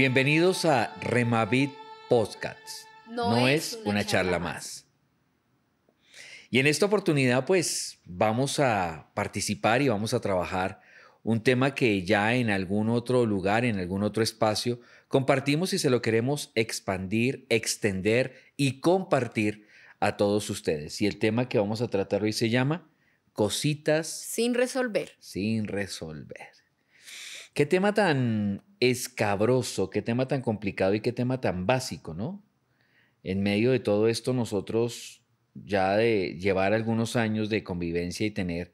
Bienvenidos a Remavit Podcasts. No, es, una, charla, más. más. Y en esta oportunidad pues vamos a participar y vamos a trabajar un tema que ya en algún otro lugar, en algún otro espacio, compartimos y se lo queremos expandir, extender y compartir a todos ustedes. Y el tema que vamos a tratar hoy se llama Cositas sin resolver. Sin resolver. Qué tema tan cabroso, qué tema tan complicado y qué tema tan básico, ¿no? En medio de todo esto nosotros ya de llevar algunos años de convivencia y tener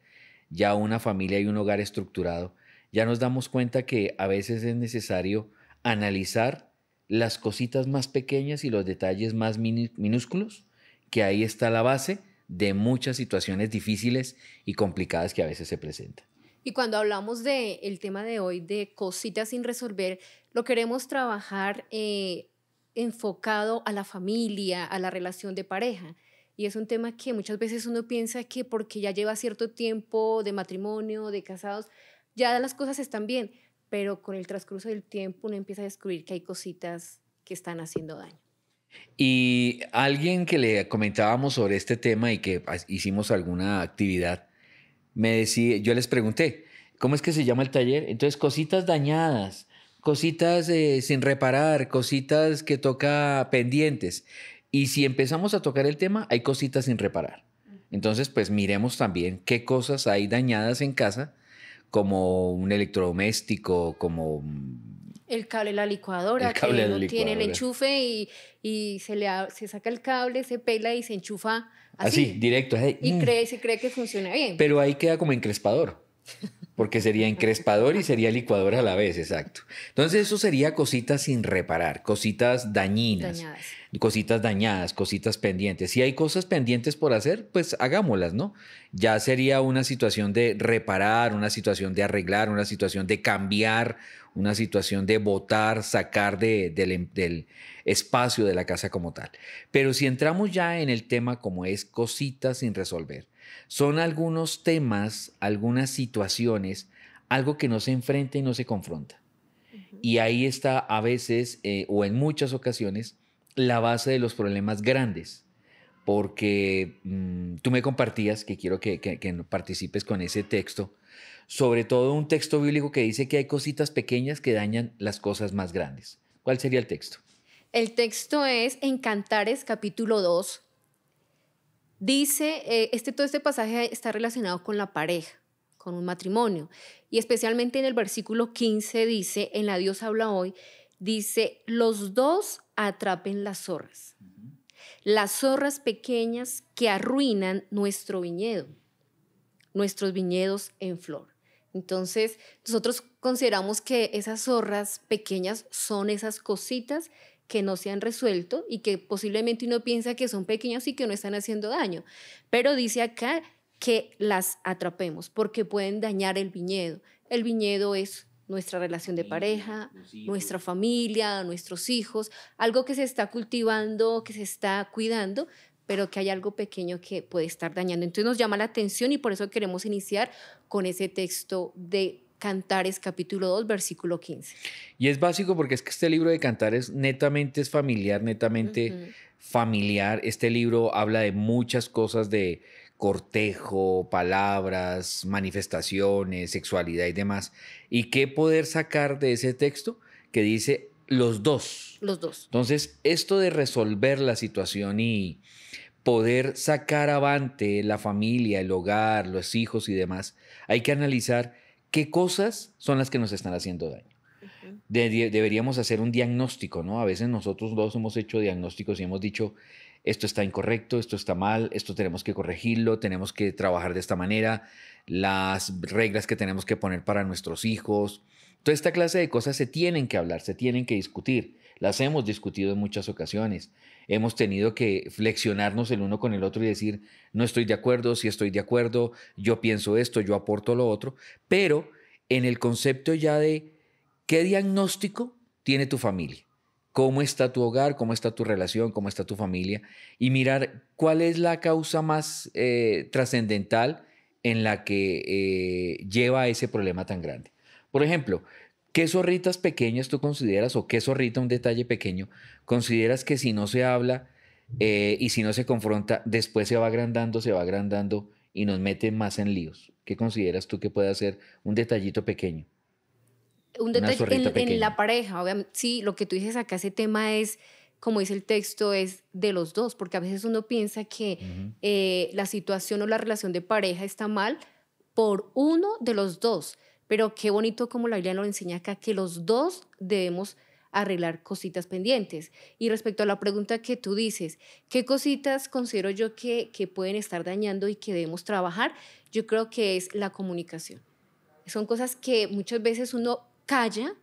ya una familia y un hogar estructurado, ya nos damos cuenta que a veces es necesario analizar las cositas más pequeñas y los detalles más minúsculos, que ahí está la base de muchas situaciones difíciles y complicadas que a veces se presentan. Y cuando hablamos del el tema de hoy de cositas sin resolver, lo queremos trabajar eh, enfocado a la familia, a la relación de pareja. Y es un tema que muchas veces uno piensa que porque ya lleva cierto tiempo de matrimonio, de casados, ya las cosas están bien, pero con el transcurso del tiempo uno empieza a descubrir que hay cositas que están haciendo daño. Y alguien que le comentábamos sobre este tema y que hicimos alguna actividad me decía, yo les pregunté, ¿cómo es que se llama el taller? Entonces, cositas dañadas, cositas eh, sin reparar, cositas que toca pendientes. Y si empezamos a tocar el tema, hay cositas sin reparar. Entonces, pues miremos también qué cosas hay dañadas en casa, como un electrodoméstico, como... El cable de la licuadora, que no tiene el enchufe y, y se, le, se saca el cable, se pela y se enchufa Así, directo. y mm". cree, se cree que funciona bien. Pero ahí queda como encrespador. Porque sería encrespador y sería licuador a la vez, exacto. Entonces eso sería cositas sin reparar, cositas dañinas, cositas dañadas, cositas pendientes. Si hay cosas pendientes por hacer, pues hagámoslas, ¿no? Ya sería una situación de reparar, una situación de arreglar, una situación de cambiar, una situación de votar, sacar em, del, espacio de la casa como tal. Pero si entramos ya en el tema como es cositas sin resolver, son algunos temas, algunas situaciones, algo que no se enfrenta y no se confronta. Y ahí está a veces eh, o en muchas ocasiones la base de los problemas grandes porque mm, tú me compartías, que quiero que, participes con ese texto, sobre todo un texto bíblico que dice que hay cositas pequeñas que dañan las cosas más grandes. ¿Cuál sería el texto? El texto es en Cantares capítulo 2. Dice, eh, este, todo este pasaje está relacionado con la pareja, con un matrimonio. Y especialmente en el versículo 15 dice, en la Dios habla hoy, dice, los dos atrapen las zorras las zorras pequeñas que arruinan nuestro viñedo, nuestros viñedos en flor. Entonces, nosotros consideramos que esas zorras pequeñas son esas cositas que no se han resuelto y que posiblemente uno piensa que son pequeñas y que no están haciendo daño. Pero dice acá que las atrapemos porque pueden dañar el viñedo. El viñedo es nuestra relación de pareja, nuestra familia, nuestros hijos, algo que se está cultivando, que se está cuidando, pero que hay algo pequeño que puede estar dañando. Entonces nos llama la atención y por eso queremos iniciar con ese texto de Cantares capítulo 2, versículo 15. Y es básico porque es que este libro de Cantares netamente es familiar, netamente familiar. Este libro habla de muchas cosas de cortejo, palabras, manifestaciones, sexualidad y demás. ¿Y qué poder sacar de ese texto que dice los dos? Los dos. Entonces, esto de resolver la situación y poder sacar avante la familia, el hogar, los hijos y demás, hay que analizar qué cosas son las que nos están haciendo daño. deberíamos hacer un diagnóstico, ¿no? A veces nosotros dos hemos hecho diagnósticos y hemos dicho, esto está incorrecto, esto está mal, esto tenemos que corregirlo, tenemos que trabajar de esta manera, las reglas que tenemos que poner para nuestros hijos. Toda esta clase de cosas se tienen que hablar, se tienen que discutir. Las hemos discutido en muchas ocasiones. Hemos tenido que flexionarnos el uno con el otro y decir, no estoy de acuerdo, si estoy de acuerdo, yo pienso esto, yo aporto lo otro. Pero en el concepto ya de qué diagnóstico tiene tu familia cómo está tu hogar, cómo está tu relación, cómo está tu familia y mirar cuál es la causa más eh, trascendental en la que eh, lleva a ese problema tan grande. Por ejemplo, ¿qué zorritas pequeñas tú consideras o qué zorrita, un detalle pequeño, consideras que si no se habla eh, y si no se confronta, después se va agrandando, se va agrandando y nos mete más en líos? ¿Qué consideras tú que puede ser un detallito pequeño? un detalle en, la pareja, obviamente, sí, lo que tú dices acá, ese tema es, como dice el texto, es de los dos, porque a veces uno piensa que eh, la situación o la relación de pareja está mal por uno de los dos, pero qué bonito como la Biblia nos enseña acá, que los dos debemos arreglar cositas pendientes. Y respecto a la pregunta que tú dices, ¿qué cositas considero yo que, que pueden estar dañando y que debemos trabajar? Yo creo que es la comunicación. Son cosas que muchas veces uno calla,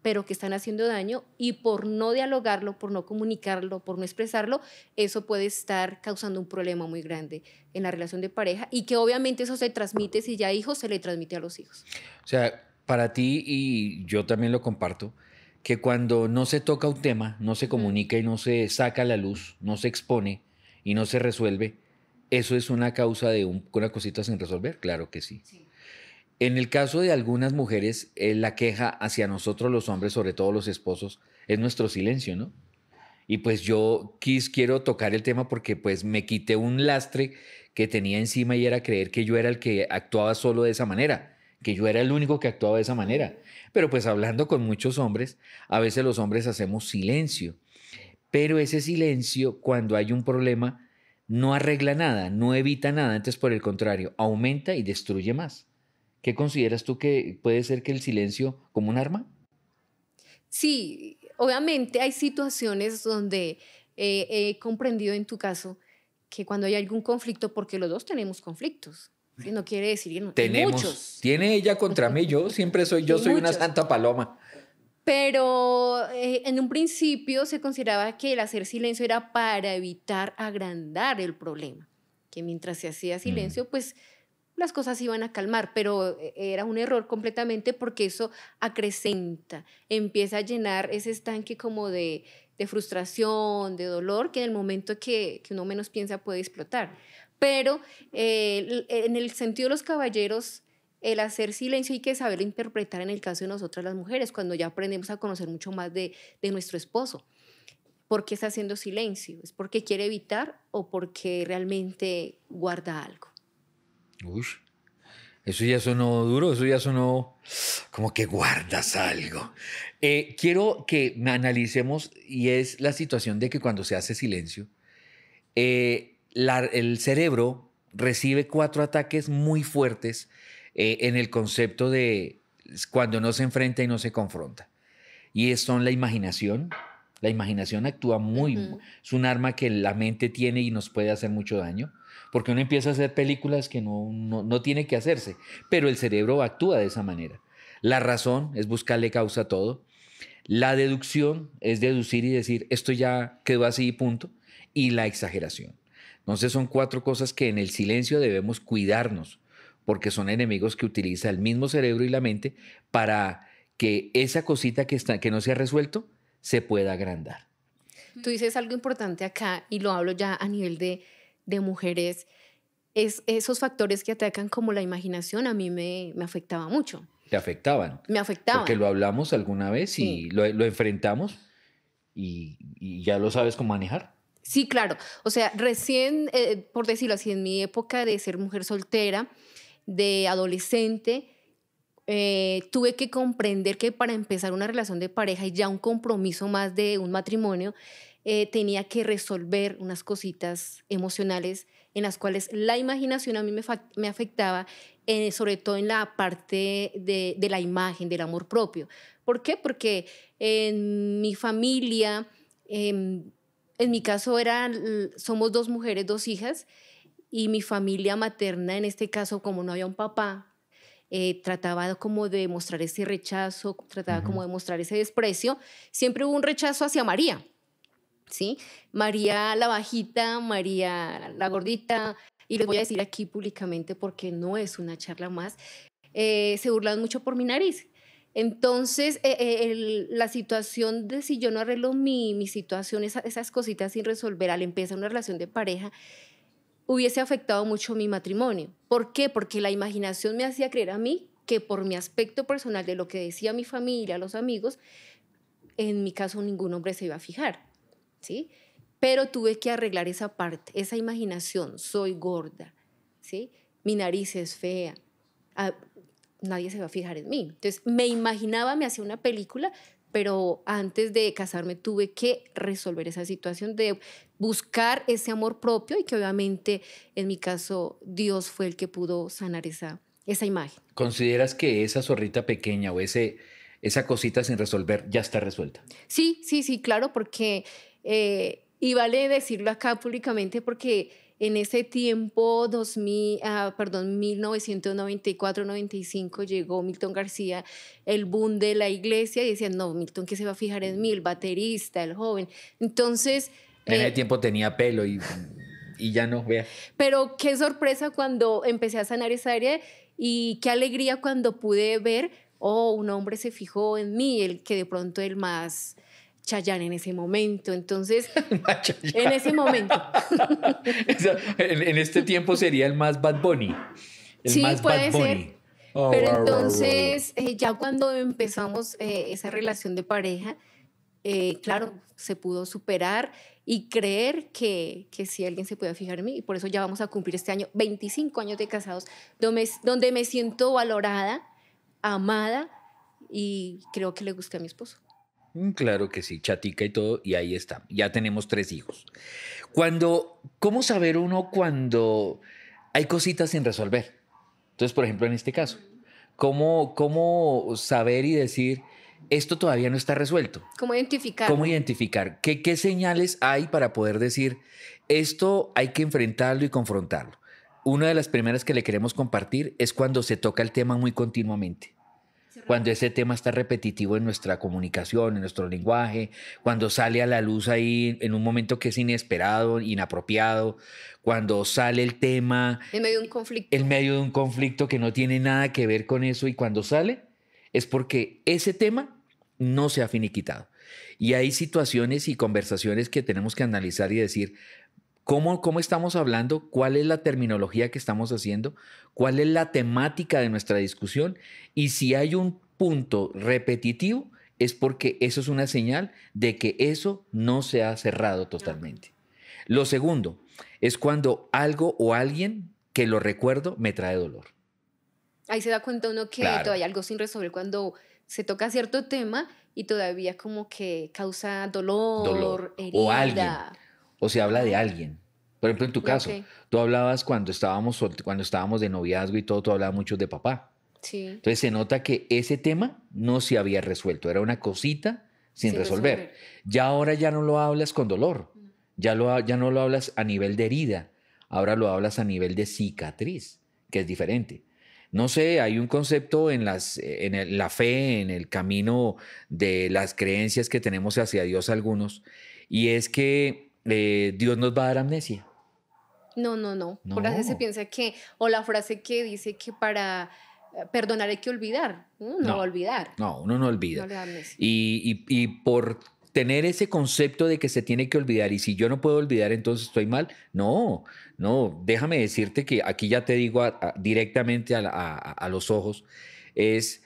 pero que están haciendo daño y por no dialogarlo, por no comunicarlo, por no expresarlo, eso puede estar causando un problema muy grande en la relación de pareja y que obviamente eso se transmite, si ya hijos, se le transmite a los hijos. O sea, para ti y yo también lo comparto, que cuando no se toca un tema, no se comunica y no se saca la luz, no se expone y no se resuelve, ¿eso es una causa de una cosita sin resolver? Claro que sí. sí. En el caso de algunas mujeres, eh, la queja hacia nosotros los hombres, sobre todo los esposos, es nuestro silencio, ¿no? Y pues yo quis, quiero tocar el tema porque pues me quité un lastre que tenía encima y era creer que yo era el que actuaba solo de esa manera, que yo era el único que actuaba de esa manera. Pero pues hablando con muchos hombres, a veces los hombres hacemos silencio. Pero ese silencio, cuando hay un problema, no arregla nada, no evita nada, antes por el contrario, aumenta y destruye más. ¿Qué consideras tú que puede ser que el silencio como un arma? Sí, obviamente hay situaciones donde eh, he comprendido en tu caso que cuando hay algún conflicto, porque los dos tenemos conflictos, no quiere decir no, tenemos muchos. tiene ella contra mí yo siempre soy yo soy una santa paloma pero eh, en un principio se consideraba que el hacer silencio era para evitar agrandar el problema que mientras se hacía silencio mm. pues las cosas iban a calmar, pero eh, era un error completamente porque eso acrecenta, empieza a llenar ese estanque como de, frustración, de dolor, que en el momento que, que uno menos piensa puede explotar. Pero eh, en el sentido de los caballeros, el hacer silencio hay que saberlo interpretar en el caso de nosotras las mujeres, cuando ya aprendemos a conocer mucho más de, de nuestro esposo. ¿Por qué está haciendo silencio? ¿Es porque quiere evitar o porque realmente guarda algo? Uy, eso ya sonó duro, eso ya sonó como que guardas algo. Eh, quiero que analicemos, y es la situación de que cuando se hace silencio, eh, el cerebro recibe cuatro ataques muy fuertes eh, en el concepto de cuando no se enfrenta y no se confronta. Y son la imaginación. La imaginación actúa muy, es un arma que la mente tiene y nos puede hacer mucho daño porque uno empieza a hacer películas que no, no, tiene que hacerse, pero el cerebro actúa de esa manera. La razón es buscarle causa a todo. La deducción es deducir y decir, esto ya quedó así punto. Y la exageración. Entonces son cuatro cosas que en el silencio debemos cuidarnos, porque son enemigos que utiliza el mismo cerebro y la mente para que esa cosita que, está, que no se ha resuelto se pueda agrandar. Tú dices algo importante acá y lo hablo ya a nivel de de mujeres, esos factores que atacan como la imaginación a mí me, me afectaba mucho. Te afectaban. Me afectaban. Porque lo hablamos alguna vez y lo, enfrentamos y, ya lo sabes cómo manejar. Sí, claro. O sea, recién, eh, por decirlo así, en mi época de ser mujer soltera, de adolescente, eh, tuve que comprender que para empezar una relación de pareja y ya un compromiso más de un matrimonio, eh, tenía que resolver unas cositas emocionales en las cuales la imaginación a mí me, afectaba, eh, sobre todo en la parte de, la imagen, del amor propio. ¿Por qué? Porque en mi familia, em, en mi caso eran, somos dos mujeres, dos hijas, y mi familia materna, en este caso, como no había un papá, eh, trataba como de mostrar ese rechazo, trataba como de mostrar ese desprecio, siempre hubo un rechazo hacia María. ¿sí? María la bajita, María la gordita, y les voy a decir aquí públicamente porque no es una charla más, eh, se burlan mucho por mi nariz. Entonces, eh, eh, la situación de si yo no arreglo mi, mi situación, esas cositas sin resolver al empezar una relación de pareja, hubiese afectado mucho mi matrimonio. ¿Por qué? Porque la imaginación me hacía creer a mí que por mi aspecto personal, de lo que decía mi familia, los amigos, en mi caso ningún hombre se iba a fijar. ¿sí? Pero tuve que arreglar esa parte, esa imaginación, soy gorda, ¿sí? Mi nariz es fea, ah, nadie se va a fijar en mí. Entonces, me imaginaba, me hacía una película, pero antes de casarme tuve que resolver esa situación de buscar ese amor propio y que obviamente en mi caso Dios fue el que pudo sanar esa, esa imagen. ¿Consideras que esa zorrita pequeña o ese, esa cosita sin resolver ya está resuelta? Sí, sí, sí, claro, porque eh, y vale decirlo acá públicamente porque en ese tiempo, 2000, ah, perdón, 1994-95, llegó Milton García, el boom de la iglesia, y decían, no, Milton, ¿qué se va a fijar en mí? El baterista, el joven. Entonces... En eh, ese tiempo tenía pelo y, y ya no, vea. Pero qué sorpresa cuando empecé a sanar esa área y qué alegría cuando pude ver, oh, un hombre se fijó en mí, el que de pronto el más... Chayanne en ese momento. Entonces, en ese momento. en, este tiempo sería el más Bad Bunny. El sí, puede ser. Oh, Pero entonces, eh, ya cuando empezamos eh, esa relación de pareja, eh, claro, se pudo superar y creer que, si alguien se puede fijar en mí. Y por eso ya vamos a cumplir este año 25 años de casados, donde, donde me siento valorada, amada y creo que le guste a mi esposo. Mm, claro que sí, chatica y todo, y ahí está. Ya tenemos tres hijos. Cuando, ¿cómo saber uno cuando hay cositas sin resolver? Entonces, por ejemplo, en este caso, ¿cómo, cómo saber y decir, esto todavía no está resuelto? ¿Cómo identificar? ¿Cómo identificar? qué señales hay para poder decir, esto hay que enfrentarlo y confrontarlo? Una de las primeras que le queremos compartir es cuando se toca el tema muy continuamente cuando ese tema está repetitivo en nuestra comunicación, en nuestro lenguaje, cuando sale a la luz ahí en un momento que es inesperado, inapropiado, cuando sale el tema... En medio de un conflicto. En medio de un conflicto que no tiene nada que ver con eso y cuando sale es porque ese tema no se ha finiquitado. Y hay situaciones y conversaciones que tenemos que analizar y decir, ¿Cómo, ¿Cómo estamos hablando? ¿Cuál es la terminología que estamos haciendo? ¿Cuál es la temática de nuestra discusión? Y si hay un punto repetitivo, es porque eso es una señal de que eso no se ha cerrado totalmente. Lo segundo es cuando algo o alguien que lo recuerdo me trae dolor. Ahí se da cuenta uno que todavía hay algo sin resolver cuando se toca cierto tema y todavía como que causa dolor, dolor. herida. O alguien o se habla de alguien. Por ejemplo, en tu caso, tú hablabas cuando estábamos, cuando estábamos de noviazgo y todo, tú hablabas mucho de papá. Entonces se nota que ese tema no se había resuelto, era una cosita sin, resolver. Ya ahora ya no lo hablas con dolor, ya, lo, ya no lo hablas a nivel de herida, ahora lo hablas a nivel de cicatriz, que es diferente. No sé, hay un concepto en, las, en la fe, en el camino de las creencias que tenemos hacia Dios algunos, y es que eh, Dios nos va a dar amnesia. No, no, no, Por se piensa que, o la frase que dice que para eh, perdonar hay que olvidar. no, olvidar. No, uno no olvida. No y, y, por tener ese concepto de que se tiene que olvidar y si yo no puedo olvidar entonces estoy mal, no, no, déjame decirte que aquí ya te digo directamente a los ojos, es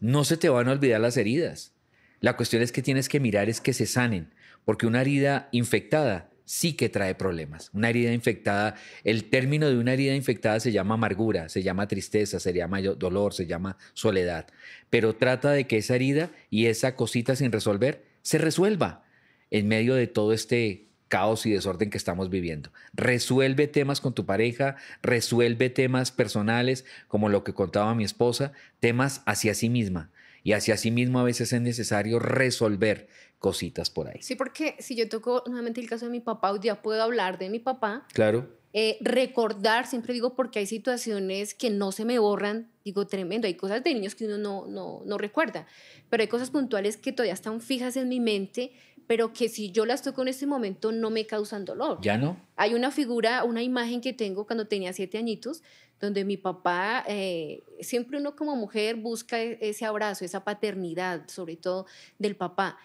no se te van a olvidar las heridas. La cuestión es que tienes que mirar es que se sanen porque una herida infectada sí que trae problemas. Una herida infectada, el término de una herida infectada se llama amargura, se llama tristeza, se llama dolor, se llama soledad, pero trata de que esa herida y esa cosita sin resolver se resuelva en medio de todo este caos y desorden que estamos viviendo. Resuelve temas con tu pareja, resuelve temas personales, como lo que contaba mi esposa, temas hacia sí misma. Y hacia sí mismo a veces es necesario resolver cositas por ahí. Sí, porque si yo toco nuevamente el caso de mi papá, ya puedo hablar de mi papá. Claro. Eh, recordar, siempre digo, porque hay situaciones que no se me borran, digo, tremendo, hay cosas de niños que uno no, no, no recuerda, pero hay cosas puntuales que todavía están fijas en mi mente, pero que si yo las toco en este momento no me causan dolor. Ya no. Hay una figura, una imagen que tengo cuando tenía siete añitos, donde mi papá, eh, siempre uno como mujer busca e-, ese abrazo, esa paternidad, sobre todo del papá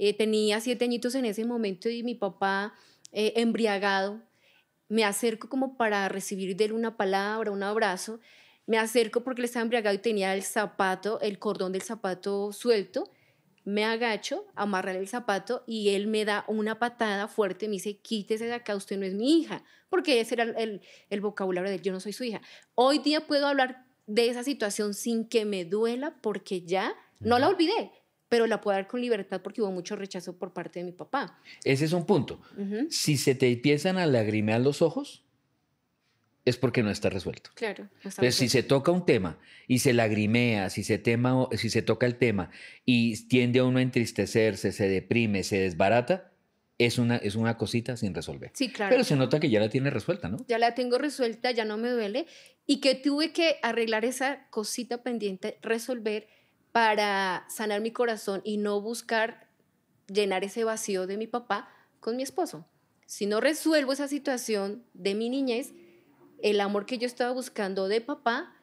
eh, tenía siete añitos en ese momento y mi papá, eh, embriagado, me acerco como para recibir de él una palabra, un abrazo. Me acerco porque le estaba embriagado y tenía el zapato, el cordón del zapato suelto. Me agacho, amarré el zapato y él me da una patada fuerte, me dice, quítese de acá, usted no es mi hija, porque ese era el, el vocabulario de yo no soy su hija. Hoy día puedo hablar de esa situación sin que me duela porque ya no la olvidé, pero la puedo dar con libertad porque hubo mucho rechazo por parte de mi papá. Ese es un punto. Si se te empiezan a lagrimear los ojos, es porque no está resuelto. Claro. si se toca un tema y se lagrimea, si se, tema, si se toca el tema y tiende a uno a entristecerse, se deprime, se desbarata, es una, es una cosita sin resolver. Sí, claro. Pero se nota que ya la tiene resuelta, ¿no? Ya la tengo resuelta, ya no me duele. Y que tuve que arreglar esa cosita pendiente, resolver para sanar mi corazón y no buscar llenar ese vacío de mi papá con mi esposo. Si no resuelvo esa situación de mi niñez, el amor que yo estaba buscando de papá,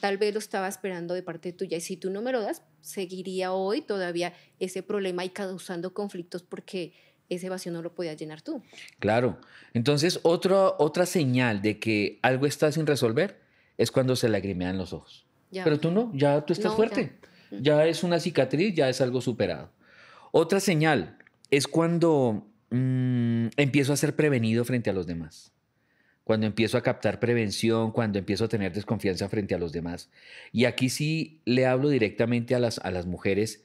tal vez lo estaba esperando de parte tuya. Y si tú no me lo das, seguiría hoy todavía ese problema y causando conflictos porque ese vacío no lo podías llenar tú. Claro. Entonces, otra señal de que algo está sin resolver es cuando se lagrimean los ojos. Pero tú no, ya tú estás fuerte. Ya es una cicatriz, ya es algo superado. Otra señal es cuando mm, empiezo a ser prevenido frente a los demás. Cuando empiezo a captar prevención, cuando empiezo a tener desconfianza frente a los demás. Y aquí sí le hablo directamente a las, a las mujeres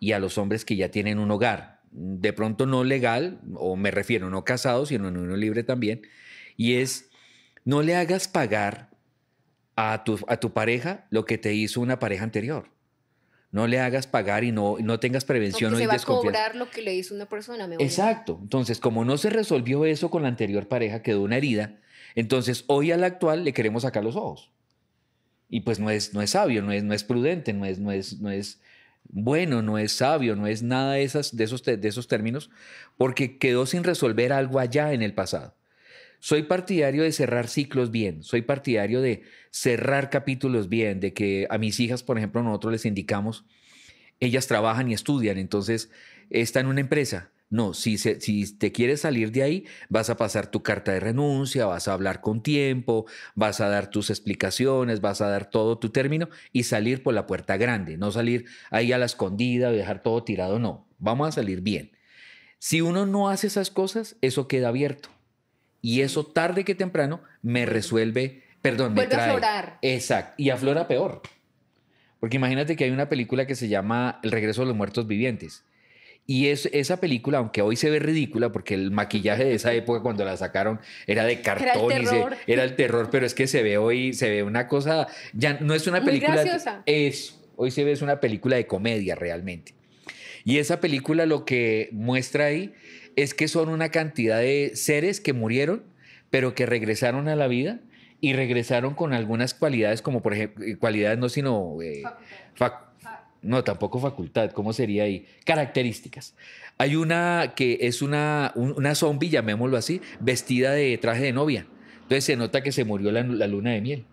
y a los hombres que ya tienen un hogar. De pronto no legal, o me refiero no casado, sino en uno libre también. Y es, no le hagas pagar a a tu pareja lo que te hizo una pareja anterior no le hagas pagar y no, no tengas prevención Porque o se va a cobrar lo que le hizo una persona. Exacto. Entonces, como no se resolvió eso con la anterior pareja, quedó una herida. Entonces, hoy a la actual le queremos sacar los ojos. Y pues no es, no es sabio, no es, no es prudente, no es, no, es, no es bueno, no es sabio, no es nada de, esas, de, esos, de esos términos, porque quedó sin resolver algo allá en el pasado. Soy partidario de cerrar ciclos bien, soy partidario de cerrar capítulos bien, de que a mis hijas, por ejemplo, nosotros les indicamos, ellas trabajan y estudian, entonces está en una empresa. No, si, si te quieres salir de ahí, vas a pasar tu carta de renuncia, vas a hablar con tiempo, vas a dar tus explicaciones, vas a dar todo tu término y salir por la puerta grande, no salir ahí a la escondida dejar todo tirado, no, vamos a salir bien. Si uno no hace esas cosas, eso queda abierto. Y eso tarde que temprano me resuelve, perdón, me trae. a aflorar. Exacto, y aflora peor. Porque imagínate que hay una película que se llama El regreso de los muertos vivientes. Y es, esa película, aunque hoy se ve ridícula, porque el maquillaje de esa época cuando la sacaron era de cartón, era el terror, y era el terror pero es que se ve hoy, se ve una cosa, ya no es una película... Es, hoy se ve es una película de comedia realmente. Y esa película lo que muestra ahí es que son una cantidad de seres que murieron, pero que regresaron a la vida y regresaron con algunas cualidades, como por ejemplo, eh, cualidades no, sino... Eh, no, tampoco facultad, ¿cómo sería ahí? Características. Hay una que es una, una zombie, llamémoslo así, vestida de traje de novia. Entonces se nota que se murió la, la luna de miel.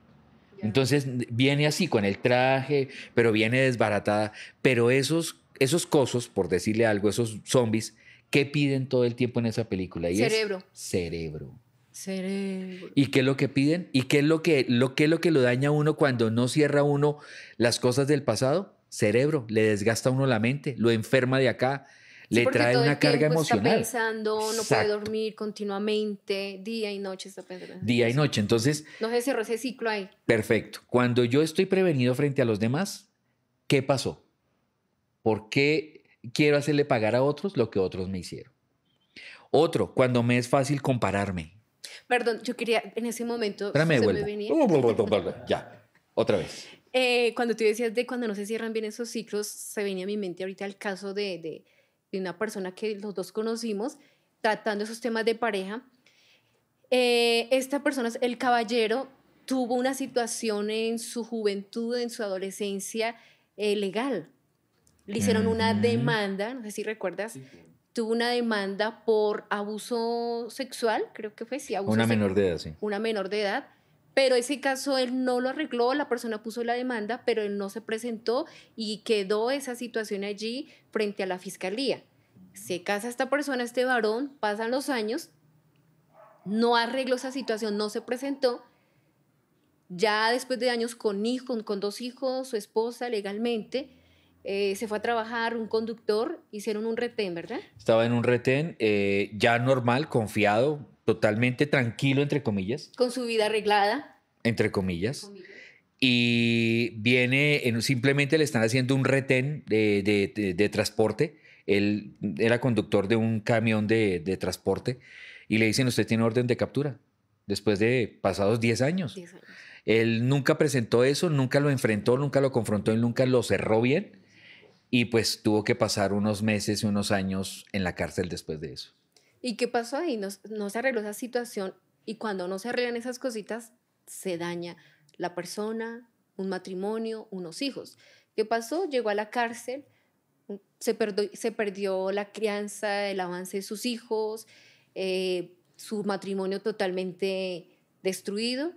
Entonces viene así con el traje, pero viene desbaratada. Pero esos, esos cosos, por decirle algo, esos zombies, ¿Qué piden todo el tiempo en esa película? Y cerebro. cerebro. Cerebro. ¿Y qué es lo que piden? ¿Y qué es lo que, lo, que es lo que lo daña a uno cuando no cierra uno las cosas del pasado? Cerebro, le desgasta a uno la mente, lo enferma de acá, le trae una carga emocional. Está pensando, no puede dormir continuamente, día y noche está pensando. Día y noche, entonces. No se cerró ese ciclo ahí. Perfecto. Cuando yo estoy prevenido frente a los demás, ¿qué pasó? ¿Por qué quiero hacerle pagar a otros lo que otros me hicieron. Otro, cuando me es fácil compararme. Perdón, yo quería en ese momento... Espérame, se me venía. Ya, otra vez. Eh, cuando tú decías de cuando no se cierran bien esos ciclos, se venía a mi mente ahorita el caso de, de, una persona que los dos conocimos tratando esos temas de pareja. Eh, esta persona, el caballero, tuvo una situación en su juventud, en su adolescencia eh, legal le hicieron una demanda, no sé si recuerdas, tuvo una demanda por abuso sexual, creo que fue, sí, abuso Una menor de edad, sí. Una menor de edad, pero ese caso él no lo arregló, la persona puso la demanda, pero él no se presentó y quedó esa situación allí frente a la fiscalía. Se casa esta persona, este varón, pasan los años, no arregló esa situación, no se presentó, ya después de años con hijos, con dos hijos, su esposa legalmente, eh, se fue a trabajar, un conductor, hicieron un retén, ¿verdad? Estaba en un retén eh, ya normal, confiado, totalmente tranquilo, entre comillas. Con su vida arreglada. Entre comillas. Y viene, simplemente le están haciendo un retén de, de, transporte. Él era conductor de un camión de transporte y le dicen, usted tiene orden de captura, después de pasados 10 años. 10 años. Él nunca presentó eso, nunca lo enfrentó, nunca lo confrontó, y nunca lo cerró bien y pues tuvo que pasar unos meses y unos años en la cárcel después de eso. ¿Y qué pasó ahí? No, se arregló esa situación y cuando no se arreglan esas cositas, se daña la persona, un matrimonio, unos hijos. ¿Qué pasó? Llegó a la cárcel, se, perdió, la crianza, el avance de sus hijos, eh, su matrimonio totalmente destruido.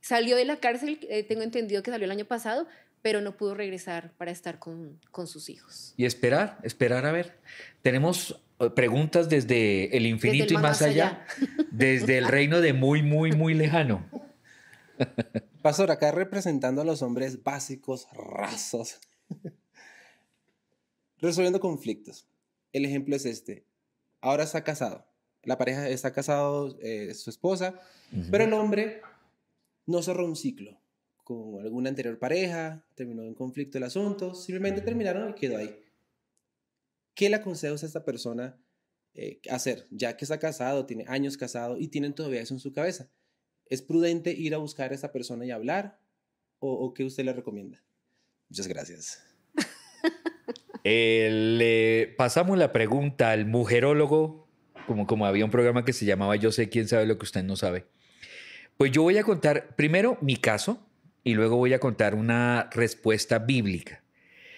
Salió de la cárcel, eh, tengo entendido que salió el año pasado, pero no pudo regresar para estar con, sus hijos. Y esperar, esperar a ver. Tenemos eh, preguntas desde el infinito y más, allá, desde el reino de muy, muy, muy lejano. Pastor, acá representando a los hombres básicos, rasos, resolviendo conflictos. El ejemplo es este. Ahora está casado. La pareja está casado, eh, su esposa, pero el hombre no cerró un ciclo con alguna anterior pareja, terminó en conflicto el asunto, simplemente terminaron y quedó ahí. ¿Qué le aconsejas a esta persona eh, hacer? Ya que está casado, tiene años casado y tienen todavía eso en su cabeza. ¿Es prudente ir a buscar a esta persona y hablar? ¿O, qué usted le recomienda? Muchas gracias. Eh, le pasamos la pregunta al mujerólogo, como, como había un programa que se llamaba Yo sé quién sabe lo que usted no sabe. Pues yo voy a contar primero mi caso, y luego voy a contar una respuesta bíblica.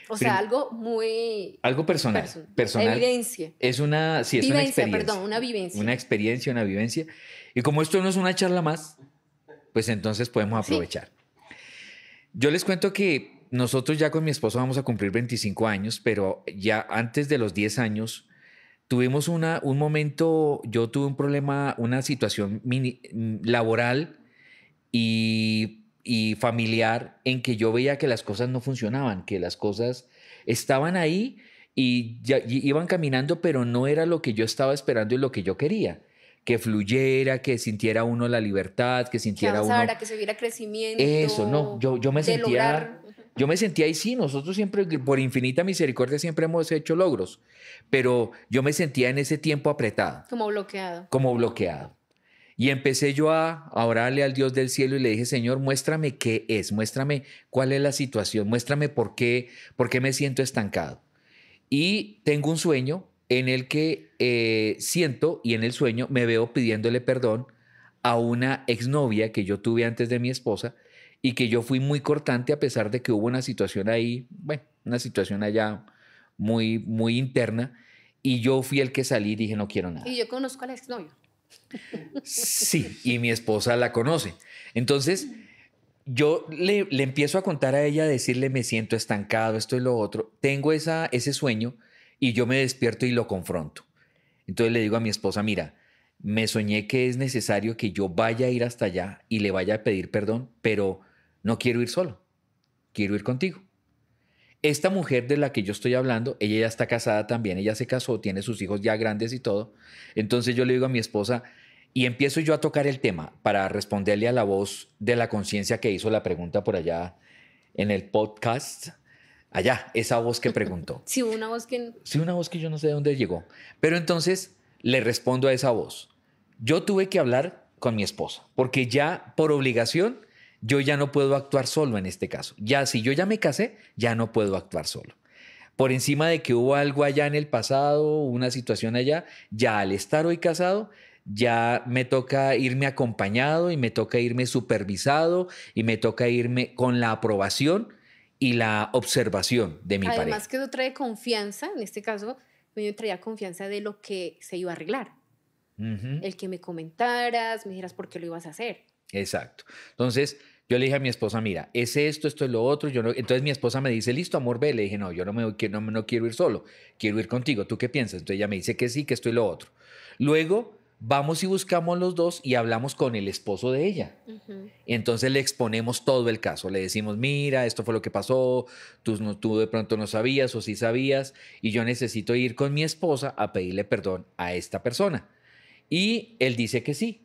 O sea, algo muy... Algo personal. personal. Evidencia. Es una... Sí, es vivencia, una experiencia. perdón, una vivencia. Una experiencia, una vivencia. Y como esto no es una charla más, pues entonces podemos aprovechar. Yo les cuento que nosotros ya con mi esposo vamos a cumplir 25 años, pero ya antes de los 10 años tuvimos una, un momento, yo tuve un problema, una situación laboral y y familiar en que yo veía que las cosas no funcionaban, que las cosas estaban ahí y, iban caminando, pero no era lo que yo estaba esperando y lo que yo quería que fluyera, que sintiera uno la libertad, que sintiera que uno que se viera crecimiento. Eso, no, yo, yo me sentía yo me sentía ahí sí, nosotros siempre por infinita misericordia siempre hemos hecho logros, pero yo me sentía en ese tiempo apretado. Como bloqueado. Como bloqueado. Y empecé yo a, orarle al Dios del cielo y le dije, Señor, muéstrame qué es, muéstrame cuál es la situación, muéstrame por qué, por qué me siento estancado. Y tengo un sueño en el que eh, siento y en el sueño me veo pidiéndole perdón a una exnovia que yo tuve antes de mi esposa y que yo fui muy cortante a pesar de que hubo una situación ahí, bueno, una situación allá muy, muy interna y yo fui el que salí y dije no quiero nada. Y yo conozco a la exnovia. Sí, y mi esposa la conoce. Entonces, yo le, empiezo a contar a ella, decirle, me siento estancado, esto y lo otro. Tengo esa, ese sueño y yo me despierto y lo confronto. Entonces le digo a mi esposa, mira, me soñé que es necesario que yo vaya a ir hasta allá y le vaya a pedir perdón, pero no quiero ir solo, quiero ir contigo. Esta mujer de la que yo estoy hablando, ella ya está casada también, ella se casó, tiene sus hijos ya grandes y todo. Entonces yo le digo a mi esposa, y empiezo yo a tocar el tema para responderle a la voz de la conciencia que hizo la pregunta por allá en el podcast. Allá, esa voz que preguntó. Sí, una voz que... Sí, una voz que yo no sé de dónde llegó. Pero entonces le respondo a esa voz. Yo tuve que hablar con mi esposa, porque ya por obligación yo ya no puedo actuar solo en este caso. Ya si yo ya me casé, ya no puedo actuar solo. Por encima de que hubo algo allá en el pasado, una situación allá, ya al estar hoy casado, ya me toca irme acompañado y me toca irme supervisado y me toca irme con la aprobación y la observación de mi padre. pareja. Además que eso trae confianza, en este caso, yo traía confianza de lo que se iba a arreglar. El que me comentaras, me dijeras por qué lo ibas a hacer Exacto. Entonces, yo le dije a mi esposa, mira, es esto, esto es lo otro. Yo no... Entonces mi esposa me dice, listo, amor, ve. Le dije, no, yo no, me, no, quiero ir solo, quiero ir contigo. ¿Tú qué piensas? Entonces ella me dice que sí, que esto es lo otro. Luego vamos y buscamos los dos y hablamos con el esposo de ella. entonces le exponemos todo el caso. Le decimos, mira, esto fue lo que pasó, tú, no, tú de pronto no sabías o sí sabías, y yo necesito ir con mi esposa a pedirle perdón a esta persona. Y él dice que sí.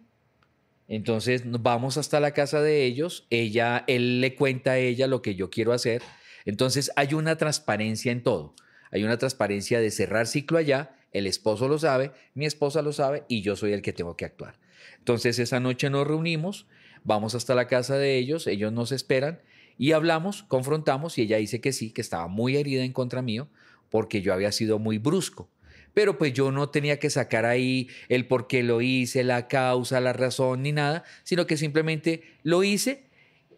Entonces vamos hasta la casa de ellos, ella, él le cuenta a ella lo que yo quiero hacer. Entonces hay una transparencia en todo. Hay una transparencia de cerrar ciclo allá, el esposo lo sabe, mi esposa lo sabe y yo soy el que tengo que actuar. Entonces esa noche nos reunimos, vamos hasta la casa de ellos, ellos nos esperan y hablamos, confrontamos y ella dice que sí, que estaba muy herida en contra mío porque yo había sido muy brusco pero pues yo no tenía que sacar ahí el por qué lo hice, la causa, la razón ni nada, sino que simplemente lo hice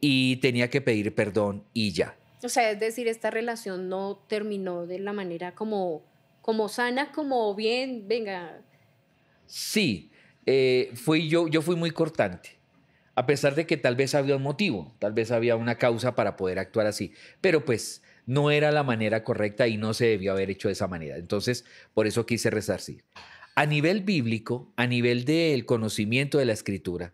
y tenía que pedir perdón y ya. O sea, es decir, esta relación no terminó de la manera como, como sana, como bien, venga. Sí, eh, fui yo, yo fui muy cortante a pesar de que tal vez había un motivo, tal vez había una causa para poder actuar así. Pero pues no era la manera correcta y no se debió haber hecho de esa manera. Entonces, por eso quise resarcir. A nivel bíblico, a nivel del conocimiento de la escritura,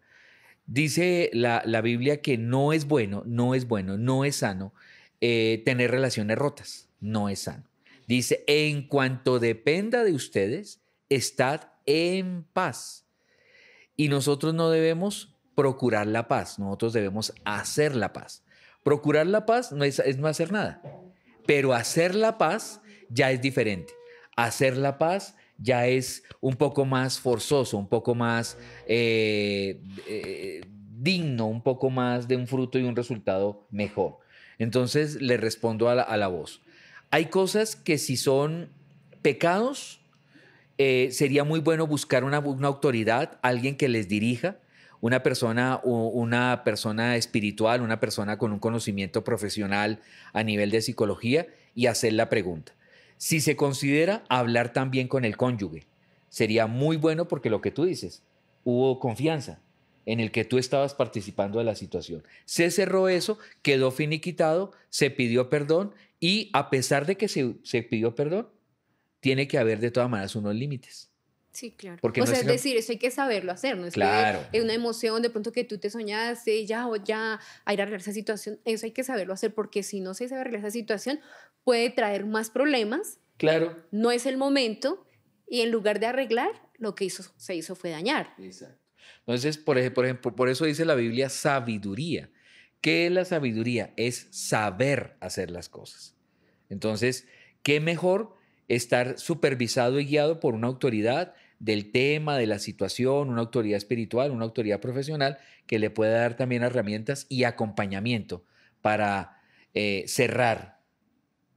dice la, Biblia que no es bueno, no es bueno, no es sano eh, tener relaciones rotas, no es sano. Dice, en cuanto dependa de ustedes, estad en paz. Y nosotros no debemos procurar la paz, nosotros debemos hacer la paz. Procurar la paz no es, no hacer nada, pero hacer la paz ya es diferente. Hacer la paz ya es un poco más forzoso, un poco más eh, eh, digno, un poco más de un fruto y un resultado mejor. Entonces le respondo a la, voz. Hay cosas que si son pecados, eh, sería muy bueno buscar una autoridad, alguien que les dirija, una persona, una persona espiritual, una persona con un conocimiento profesional a nivel de psicología y hacer la pregunta. Si se considera hablar también con el cónyuge, sería muy bueno porque lo que tú dices, hubo confianza en el que tú estabas participando de la situación. Se cerró eso, quedó finiquitado, se pidió perdón y a pesar de que se, se pidió perdón, tiene que haber de todas maneras unos límites. Sí, claro. Porque o sea, es decir, eso hay que saberlo hacer, ¿no? Es claro. es una emoción de pronto que tú te soñaste, ya o ya, a ir a arreglar esa situación, eso hay que saberlo hacer, porque si no se sabe arreglar esa situación, puede traer más problemas. Claro. No es el momento, y en lugar de arreglar, lo que hizo, se hizo fue dañar. Exacto. Entonces, por ejemplo, por eso dice la Biblia sabiduría. ¿Qué es la sabiduría? Es saber hacer las cosas. Entonces, ¿qué mejor estar supervisado y guiado por una autoridad del tema, de la situación, una autoridad espiritual, una autoridad profesional que le pueda dar también herramientas y acompañamiento para eh, cerrar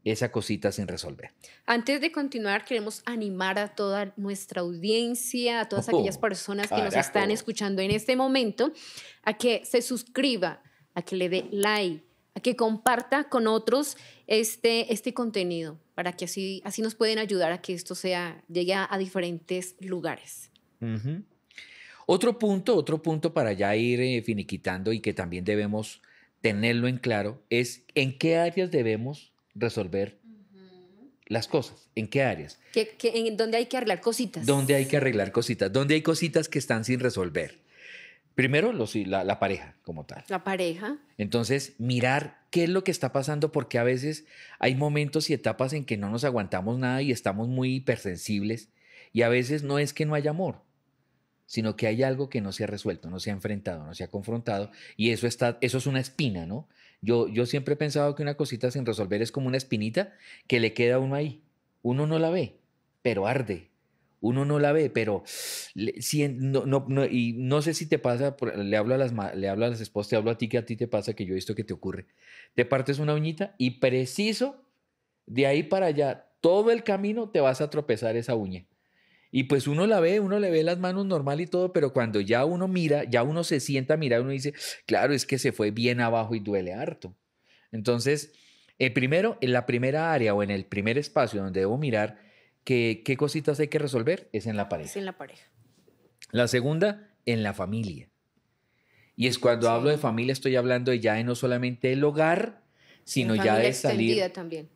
esa cosita sin resolver. Antes de continuar, queremos animar a toda nuestra audiencia, a todas aquellas oh, personas que nos están escuchando en este momento, a que se suscriba, a que le dé like, a que comparta con otros este, este contenido para que así, así nos pueden ayudar a que esto sea, llegue a, diferentes lugares. Otro punto, otro punto para ya ir eh, finiquitando y que también debemos tenerlo en claro es en qué áreas debemos resolver las cosas, en qué áreas. en, ¿Dónde hay que arreglar cositas? ¿Dónde hay que arreglar cositas? ¿Dónde hay cositas que están sin resolver? Primero, los, la, la, pareja como tal. La pareja. Entonces, mirar qué es lo que está pasando, porque a veces hay momentos y etapas en que no nos aguantamos nada y estamos muy hipersensibles. Y a veces no es que no haya amor, sino que hay algo que no se ha resuelto, no se ha enfrentado, no se ha confrontado. Y eso, está, eso es una espina, ¿no? Yo, yo siempre he pensado que una cosita sin resolver es como una espinita que le queda a uno ahí. Uno no la ve, pero arde uno no la ve, pero si, no, no, y no sé si te pasa, le hablo, a las, le hablo a las esposas, te hablo a ti, que a ti te pasa, que yo he visto que te ocurre. Te partes una uñita y preciso, de ahí para allá, todo el camino te vas a tropezar esa uña. Y pues uno la ve, uno le ve las manos normal y todo, pero cuando ya uno mira, ya uno se sienta a mirar, uno dice, claro, es que se fue bien abajo y duele harto. Entonces, el eh, primero, en la primera área o en el primer espacio donde debo mirar qué cositas hay que resolver es en la pareja. en la pareja. La segunda, en la familia. Y es cuando hablo de familia, estoy hablando ya de no solamente el hogar, sino ya de salir también.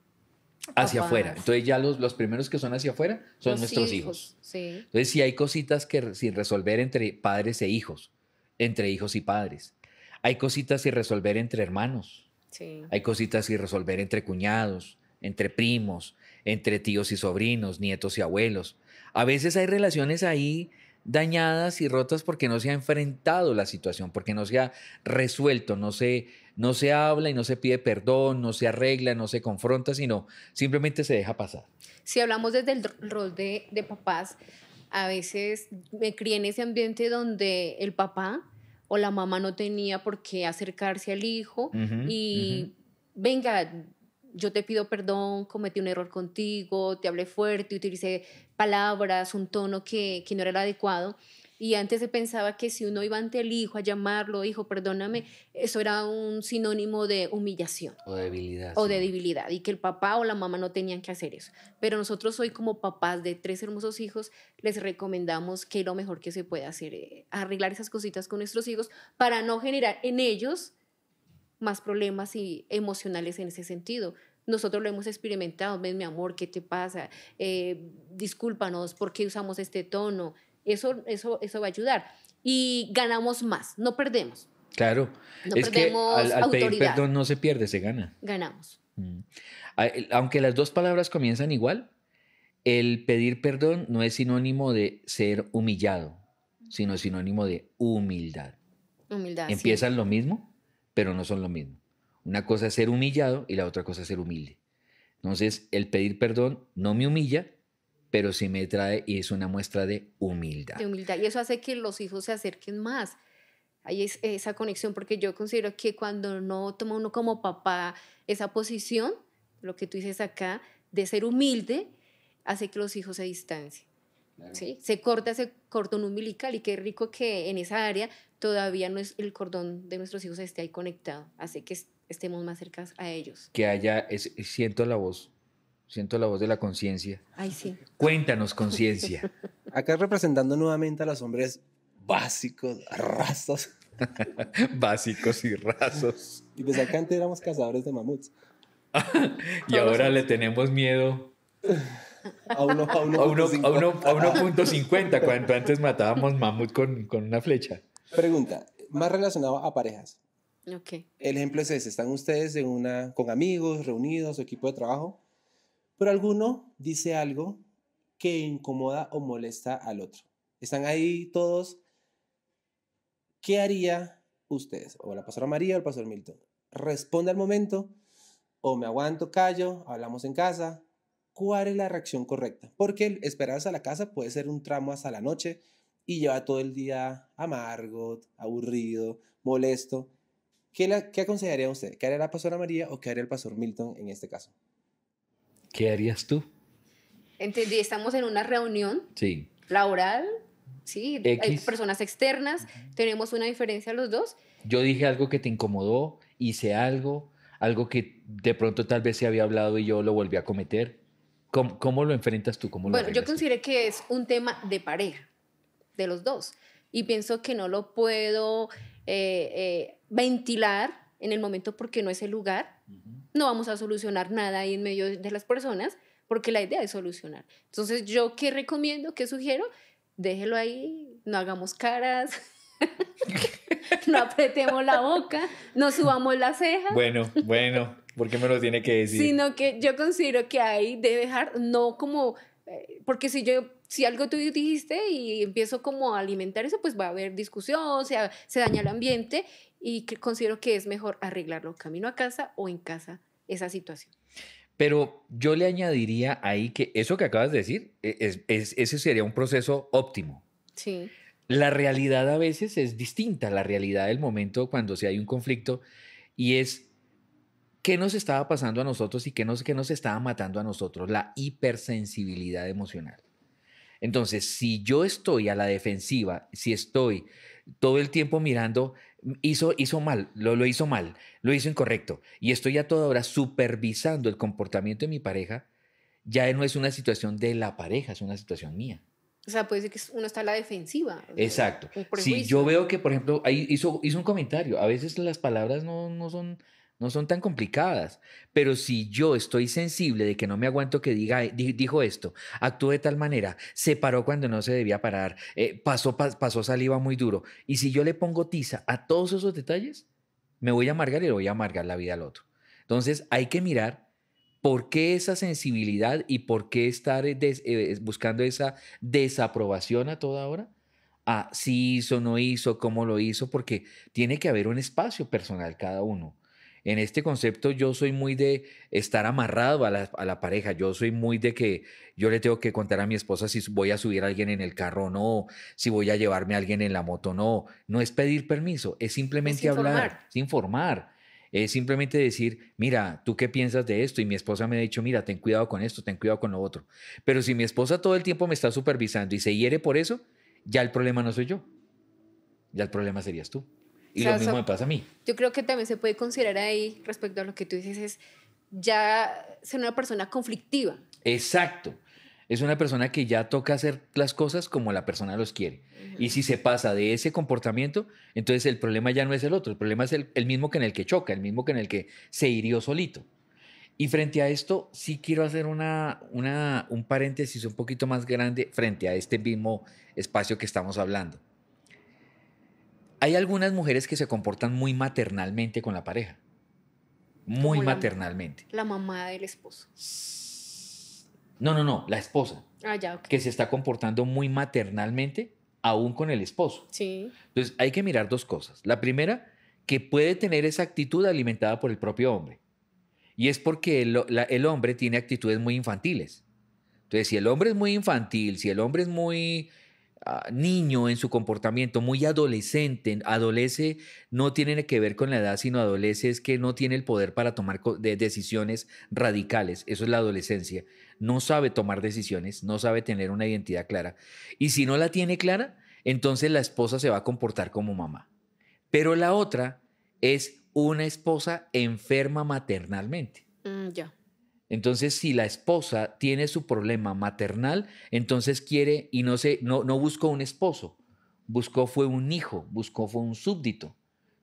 hacia afuera. Entonces ya los, los primeros que son hacia afuera son nuestros hijos. Entonces sí hay cositas que sin resolver entre padres e hijos, entre hijos y padres. Hay cositas sin resolver entre hermanos. Hay cositas sin resolver entre cuñados, entre primos, entre tíos y sobrinos, nietos y abuelos. A veces hay relaciones ahí dañadas y rotas porque no se ha enfrentado la situación, porque no se ha resuelto, no se, no se habla y no se pide perdón, no se arregla, no se confronta, sino simplemente se deja pasar. Si hablamos desde el rol de, papás, a veces me crié en ese ambiente donde el papá o la mamá no tenía por qué acercarse al hijo y venga, yo te pido perdón, cometí un error contigo, te hablé fuerte, utilicé palabras, un tono que, no era el adecuado. Y antes se pensaba que si uno iba ante el hijo a llamarlo, hijo, perdóname, eso era un sinónimo de humillación. O de debilidad. O de debilidad. Y que el papá o la mamá no tenían que hacer eso. Pero nosotros hoy como papás de tres hermosos hijos, les recomendamos que lo mejor que se puede hacer, es eh, arreglar esas cositas con nuestros hijos para no generar en ellos más problemas y emocionales en ese sentido. Nosotros lo hemos experimentado, Ven, mi amor, ¿qué te pasa? Eh, discúlpanos, ¿por qué usamos este tono? Eso, eso, eso va a ayudar. Y ganamos más, no perdemos. Claro, no es perdemos que al, pedir perdón no se pierde, se gana. Ganamos. Mm. Aunque las dos palabras comienzan igual, el pedir perdón no es sinónimo de ser humillado, sino sinónimo de humildad. Humildad. ¿Empiezan lo mismo? pero no son lo mismo. Una cosa es ser humillado y la otra cosa es ser humilde. Entonces, el pedir perdón no me humilla, pero sí me trae y es una muestra de humildad. De humildad. Y eso hace que los hijos se acerquen más. Hay es, esa conexión, porque yo considero que cuando no toma uno como papá esa posición, lo que tú dices acá, de ser humilde, hace que los hijos se distancien. ¿sí? Se corta ese cordón umbilical y qué rico que en esa área todavía no es el cordón de nuestros hijos esté ahí conectado, así que estemos más cerca a ellos. Que haya, es, siento la voz, siento la voz de la conciencia. Ay, sí. Cuéntanos, conciencia. Acá representando nuevamente a los hombres básicos, rasos. básicos y rasos. Y pues acá antes éramos cazadores de mamuts. y ahora le tenemos miedo a 1.50, cuando antes matábamos mamut con, una flecha. Pregunta, más relacionado a parejas. El ejemplo es ese, están ustedes en una, con amigos, reunidos, equipo de trabajo, pero alguno dice algo que incomoda o molesta al otro. Están ahí todos. ¿Qué haría ustedes? O la pastora María o el pastor Milton. Responde al momento, o me aguanto, callo, hablamos en casa, cuál es la reacción correcta. Porque esperarse a la casa puede ser un tramo hasta la noche y lleva todo el día amargo, aburrido, molesto. ¿Qué, la, qué aconsejaría usted? ¿Qué haría la pastora María o qué haría el pastor Milton en este caso? ¿Qué harías tú? Entendí, estamos en una reunión sí. laboral, sí, hay personas externas, tenemos una diferencia los dos. Yo dije algo que te incomodó, hice algo, algo que de pronto tal vez se había hablado y yo lo volví a cometer ¿Cómo, lo enfrentas tú? bueno, yo considero que es un tema de pareja, de los dos. Y pienso que no lo puedo eh, eh, ventilar en el momento porque no es el lugar. No vamos a solucionar nada ahí en medio de las personas porque la idea es solucionar. Entonces, ¿yo qué recomiendo? ¿Qué sugiero? Déjelo ahí, no hagamos caras. no apretemos la boca, no subamos las cejas. Bueno, bueno. ¿Por qué me lo tiene que decir? Sino que yo considero que ahí debe dejar, no como, eh, porque si yo si algo tú dijiste y empiezo como a alimentar eso, pues va a haber discusión, se, se daña el ambiente y considero que es mejor arreglarlo camino a casa o en casa esa situación. Pero yo le añadiría ahí que eso que acabas de decir, e, es, ese sería un proceso óptimo. Sí. La realidad a veces es distinta, la realidad del momento cuando se hay un conflicto y es ¿Qué nos estaba pasando a nosotros y qué nos, qué nos estaba matando a nosotros? La hipersensibilidad emocional. Entonces, si yo estoy a la defensiva, si estoy todo el tiempo mirando, hizo, hizo mal, lo, lo hizo mal, lo hizo incorrecto, y estoy a toda hora supervisando el comportamiento de mi pareja, ya no es una situación de la pareja, es una situación mía. O sea, puede ser que uno está a la defensiva. Exacto. Si yo veo que, por ejemplo, ahí hizo, hizo un comentario, a veces las palabras no, no son no son tan complicadas, pero si yo estoy sensible de que no me aguanto que diga, dijo esto, actuó de tal manera, se paró cuando no se debía parar, eh, pasó, saliva muy duro, y si yo le pongo tiza a todos esos detalles, me voy a amargar y le voy a amargar la vida al otro. Entonces hay que mirar por qué esa sensibilidad y por qué estar eh, eh, buscando esa desaprobación a toda hora ah si hizo, no hizo, cómo lo hizo, porque tiene que haber un espacio personal cada uno en este concepto yo soy muy de estar amarrado a la, pareja, yo soy muy de que yo le tengo que contar a mi esposa si voy a subir a alguien en el carro o no, si voy a llevarme a alguien en la moto o no. No es pedir permiso, es simplemente hablar, es informar. Es simplemente decir, mira, ¿tú qué piensas de esto? Y mi esposa me ha dicho, mira, ten cuidado con esto, ten cuidado con lo otro. Pero si mi esposa todo el tiempo me está supervisando y se hiere por eso, ya el problema no soy yo, ya el problema serías tú. Y lo mismo me pasa a mí. Yo creo que también se puede considerar ahí, respecto a lo que tú dices, es ya ser una persona conflictiva. Exacto. Es una persona que ya toca hacer las cosas como la persona los quiere. Y si se pasa de ese comportamiento, entonces el problema ya no es el otro, el problema es el, el mismo que en el que choca, el mismo que en el que se hirió solito. Y frente a esto, sí quiero hacer una, una, un paréntesis un poquito más grande frente a este mismo espacio que estamos hablando. Hay algunas mujeres que se comportan muy maternalmente con la pareja. Muy maternalmente. La, mamá del esposo. No, no, no, la esposa. Ah, ya, okay. Que se está comportando muy maternalmente aún con el esposo. Sí. Entonces hay que mirar dos cosas. La primera, que puede tener esa actitud alimentada por el propio hombre. Y es porque el, el hombre tiene actitudes muy infantiles. Entonces, si el hombre es muy infantil, si el hombre es muy Ah, niño en su comportamiento, muy adolescente. Adolece no tiene que ver con la edad, sino adolece es que no tiene el poder para tomar decisiones radicales. Eso es la adolescencia. No sabe tomar decisiones, no sabe tener una identidad clara. Y si no la tiene clara, entonces la esposa se va a comportar como mamá. Pero la otra es una esposa enferma maternalmente. Mm, ya. Entonces, si la esposa tiene su problema maternal, entonces quiere y no se no, buscó un esposo, buscó fue un hijo, buscó fue un súbdito.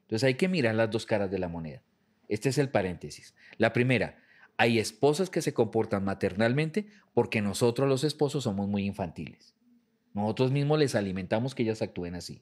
Entonces hay que mirar las dos caras de la moneda. Este es el paréntesis. La primera, hay esposas que se comportan maternalmente porque nosotros los esposos somos muy infantiles. Nosotros mismos les alimentamos que ellas actúen así.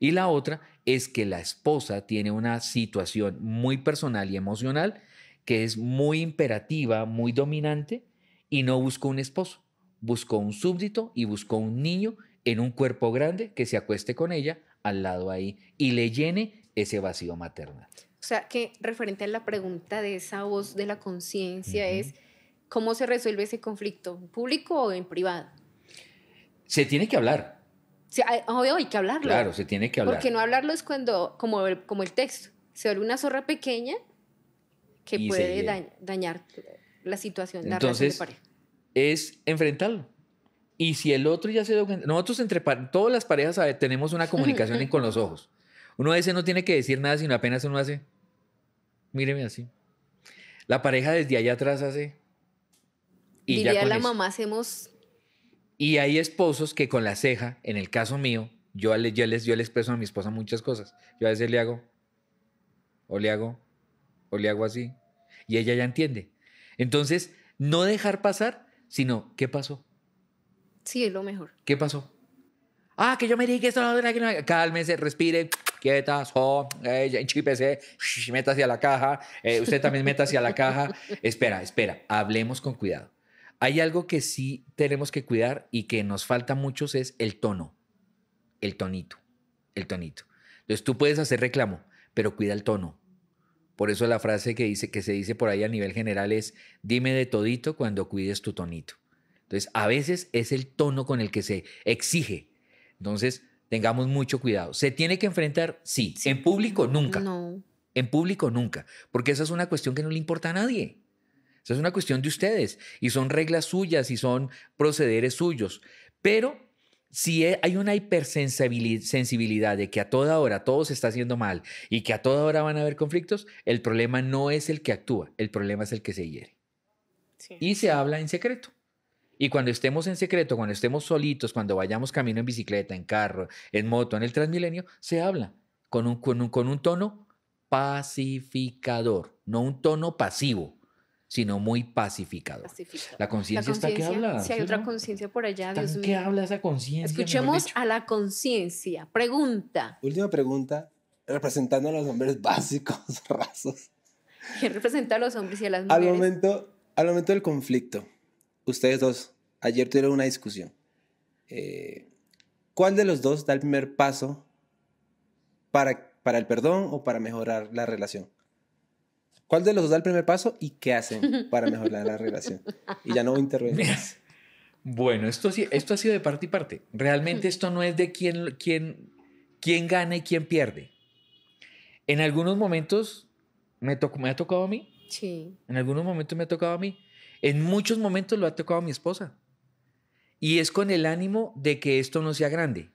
Y la otra es que la esposa tiene una situación muy personal y emocional que es muy imperativa, muy dominante, y no buscó un esposo, buscó un súbdito y buscó un niño en un cuerpo grande que se acueste con ella al lado ahí y le llene ese vacío maternal. O sea, que referente a la pregunta de esa voz de la conciencia es, ¿cómo se resuelve ese conflicto? ¿En público o en privado? Se tiene que hablar. Sí, hay, obvio, hay que hablarlo. Claro, se tiene que hablar. Porque no hablarlo es cuando, como como el texto, se vuelve una zorra pequeña que puede dañar la situación, la relación de pareja. Es enfrentarlo. Y si el otro ya se dio cuenta, nosotros entre todas las parejas tenemos una comunicación con los ojos. Uno a veces no tiene que decir nada, sino apenas uno hace, míreme así. La pareja desde allá atrás hace. Y Diría la mamá, hacemos. Y hay esposos que con la ceja, en el caso mío, yo, les, yo expreso a mi esposa muchas cosas. Yo a veces le hago, o le hago, o le hago así. Y ella ya entiende. Entonces, no dejar pasar, sino, ¿qué pasó? Sí, es lo mejor. ¿Qué pasó? Ah, que yo me dije que esto no que no. Cálmese, respire, quieta, so, enchípese, métase hacia la caja. Eh, usted también meta hacia la caja. Espera, espera, hablemos con cuidado. Hay algo que sí tenemos que cuidar y que nos falta muchos es el tono, el tonito, el tonito. Entonces tú puedes hacer reclamo, pero cuida el tono. Por eso la frase que, dice, que se dice por ahí a nivel general es, dime de todito cuando cuides tu tonito. Entonces, a veces es el tono con el que se exige. Entonces, tengamos mucho cuidado. ¿Se tiene que enfrentar? Sí. En público, nunca. En público, nunca. Porque esa es una cuestión que no le importa a nadie. Esa es una cuestión de ustedes. Y son reglas suyas y son procederes suyos. Pero si e, hay una hipersensibilidad de que a toda hora todo se está haciendo mal y que a toda hora van a haber conflictos, el problema no es el que actúa, el problema es el que se hiere. Y se habla en secreto. Y cuando estemos en secreto, cuando estemos solitos, cuando vayamos camino en bicicleta, en carro, en moto, en el Transmilenio, se habla con un tono pacificador, no un tono pasivo, sino muy pacificado. La conciencia está que habla. Si hay otra conciencia por allá, Dios mío. ¿Qué habla esa conciencia? Escuchemos a la conciencia. Pregunta. Última pregunta, representando a los hombres básicos, rasos. ¿Quién representa a los hombres y a las mujeres? Al momento, al momento del conflicto, ustedes dos, ayer tuvieron una discusión. Eh, ¿Cuál de los dos da el primer paso para, para el perdón o para mejorar la relación? ¿Cuál de los dos da el primer paso y qué hacen para mejorar la relación? Y ya no intervenir. Bueno, esto, esto ha sido de parte y parte. Realmente esto no es de quién, quién, quién gana y quién pierde. En algunos momentos me, me ha tocado a mí. Sí. En algunos momentos me ha tocado a mí. En muchos momentos lo ha tocado a mi esposa. Y es con el ánimo de que esto no sea grande,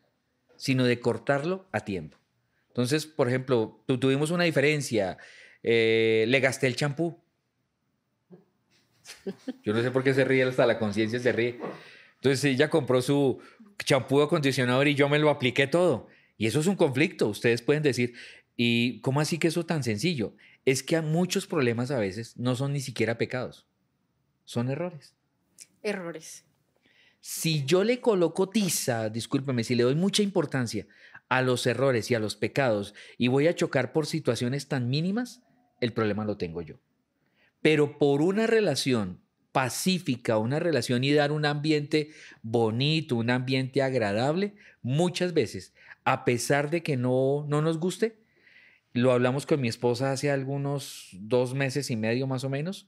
sino de cortarlo a tiempo. Entonces, por ejemplo, tuvimos una diferencia, eh, le gasté el champú. Yo no sé por qué se ríe, hasta la conciencia se ríe. Entonces ella compró su champú acondicionador y yo me lo apliqué todo. Y eso es un conflicto, ustedes pueden decir. ¿Y cómo así que eso tan sencillo? Es que muchos problemas a veces no son ni siquiera pecados, son errores. Errores. Si yo le coloco tiza, discúlpeme, si le doy mucha importancia a los errores y a los pecados y voy a chocar por situaciones tan mínimas, el problema lo tengo yo. Pero por una relación pacífica, una relación y dar un ambiente bonito, un ambiente agradable, muchas veces, a pesar de que no, nos guste, lo hablamos con mi esposa hace algunos dos meses y medio más o menos,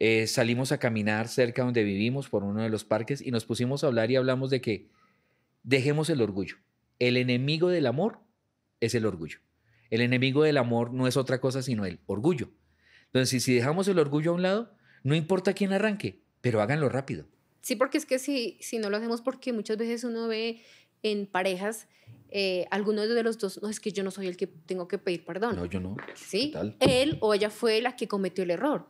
eh, salimos a caminar cerca donde vivimos por uno de los parques y nos pusimos a hablar y hablamos de que dejemos el orgullo. El enemigo del amor es el orgullo. El enemigo del amor no es otra cosa sino el orgullo. Entonces, si dejamos el orgullo a un lado, no importa quién arranque, pero háganlo rápido. Sí, porque es que si, si no lo hacemos, porque muchas veces uno ve en parejas, eh, de los dos, no, es que yo no soy el que tengo que pedir perdón. No, yo no. ¿Sí? Él o ella fue la que cometió el error.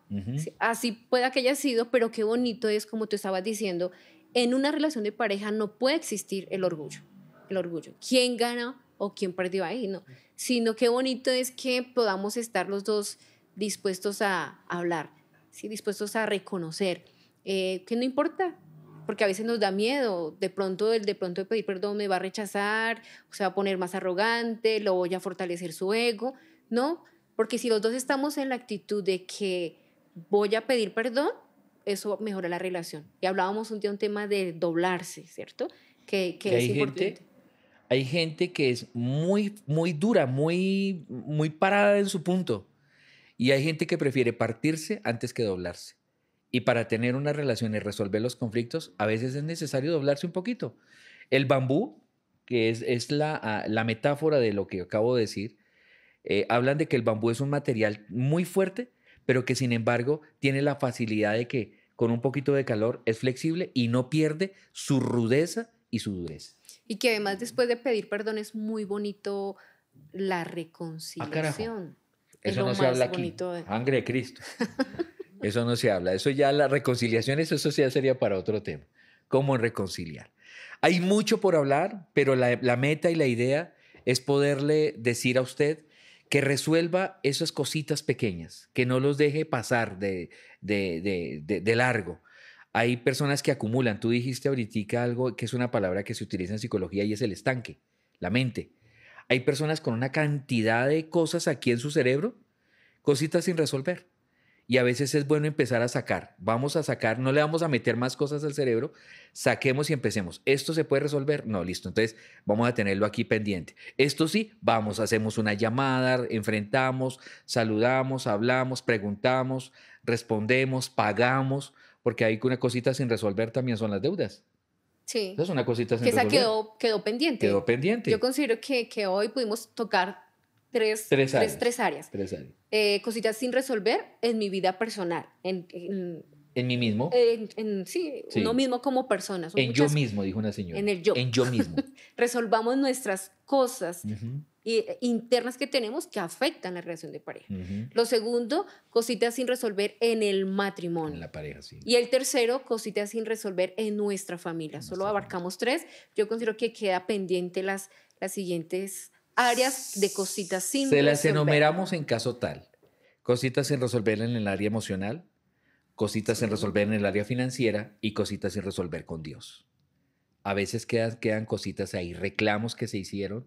Así pueda que haya sido, pero qué bonito es, como tú estabas diciendo, en una relación de pareja no puede existir el orgullo. El orgullo. ¿Quién gana o quién perdió ahí, no. Sino qué bonito es que podamos estar los dos dispuestos a hablar, ¿sí? dispuestos a reconocer eh, que no importa, porque a veces nos da miedo, de pronto el de pronto pedir perdón me va a rechazar, o se va a poner más arrogante, lo voy a fortalecer su ego, ¿no? Porque si los dos estamos en la actitud de que voy a pedir perdón, eso mejora la relación. Y hablábamos un día un tema de doblarse, ¿cierto? Que, es importante hay gente que es muy, muy dura, muy, muy parada en su punto. Y hay gente que prefiere partirse antes que doblarse. Y para tener una relación y resolver los conflictos, a veces es necesario doblarse un poquito. El bambú, que es, es la, ah, metáfora de lo que acabo de decir, eh, hablan de que el bambú es un material muy fuerte, pero que sin embargo tiene la facilidad de que con un poquito de calor es flexible y no pierde su rudeza y su dureza. Y que además después de pedir perdón es muy bonito la reconciliación. Ah, eso no se habla aquí. Sangre de Cristo. eso no se habla. Eso ya la reconciliación, eso, eso ya sería para otro tema. ¿Cómo reconciliar? Hay mucho por hablar, pero la, meta y la idea es poderle decir a usted que resuelva esas cositas pequeñas, que no los deje pasar de, de, de, de largo, hay personas que acumulan. Tú dijiste ahorita algo que es una palabra que se utiliza en psicología y es el estanque, la mente. Hay personas con una cantidad de cosas aquí en su cerebro, cositas sin resolver. Y a veces es bueno empezar a sacar. Vamos a sacar, no le vamos a meter más cosas al cerebro, saquemos y empecemos. ¿Esto se puede resolver? No, listo. Entonces vamos a tenerlo aquí pendiente. Esto sí, vamos, hacemos una llamada, enfrentamos, saludamos, hablamos, preguntamos, respondemos, pagamos porque hay una cosita sin resolver también son las deudas. Sí. es una cosita sin que resolver. Esa quedó, quedó pendiente. Quedó pendiente. Yo considero que, que hoy pudimos tocar tres, tres, áreas. Tres, áreas. Tres áreas. Eh, cositas sin resolver en mi vida personal, en, en en mí mismo. En, en sí, no mismo como persona. en yo mismo, dijo una señora. En el yo. En yo mismo. Resolvamos nuestras cosas uh eh, internas que tenemos que afectan la relación de pareja. Lo segundo, cositas sin resolver en el matrimonio. En la pareja, sí. Y el tercero, cositas sin resolver en nuestra familia. Solo abarcamos tres. Yo considero que queda pendiente las, las siguientes áreas de cositas sin Se las enumeramos en caso tal. Cositas sin resolver en el área emocional, cositas sin resolver en el área financiera y cositas sin resolver con Dios. A veces quedan, quedan cositas ahí, reclamos que se hicieron,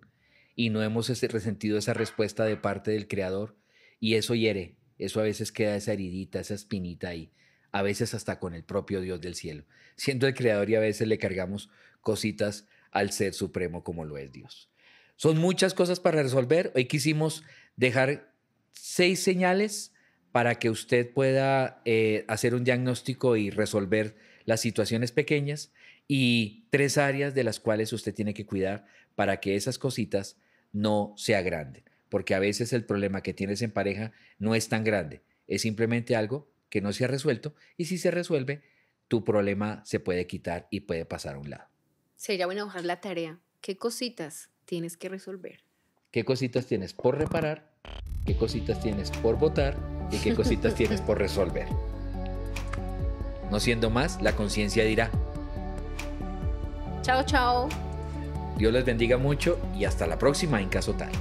y no hemos resentido esa respuesta de parte del creador y eso hiere, eso a veces queda esa heridita, esa espinita ahí, a veces hasta con el propio Dios del cielo, siendo el creador y a veces le cargamos cositas al ser supremo como lo es Dios. Son muchas cosas para resolver, hoy quisimos dejar seis señales para que usted pueda eh, hacer un diagnóstico y resolver las situaciones pequeñas y tres áreas de las cuales usted tiene que cuidar para que esas cositas no sea grande, porque a veces el problema que tienes en pareja no es tan grande, es simplemente algo que no se ha resuelto y si se resuelve, tu problema se puede quitar y puede pasar a un lado. Sería bueno bajar la tarea. ¿Qué cositas tienes que resolver? ¿Qué cositas tienes por reparar? ¿Qué cositas tienes por votar? ¿Y qué cositas tienes por resolver? No siendo más, la conciencia dirá. Chao, chao. Dios les bendiga mucho y hasta la próxima en caso tal.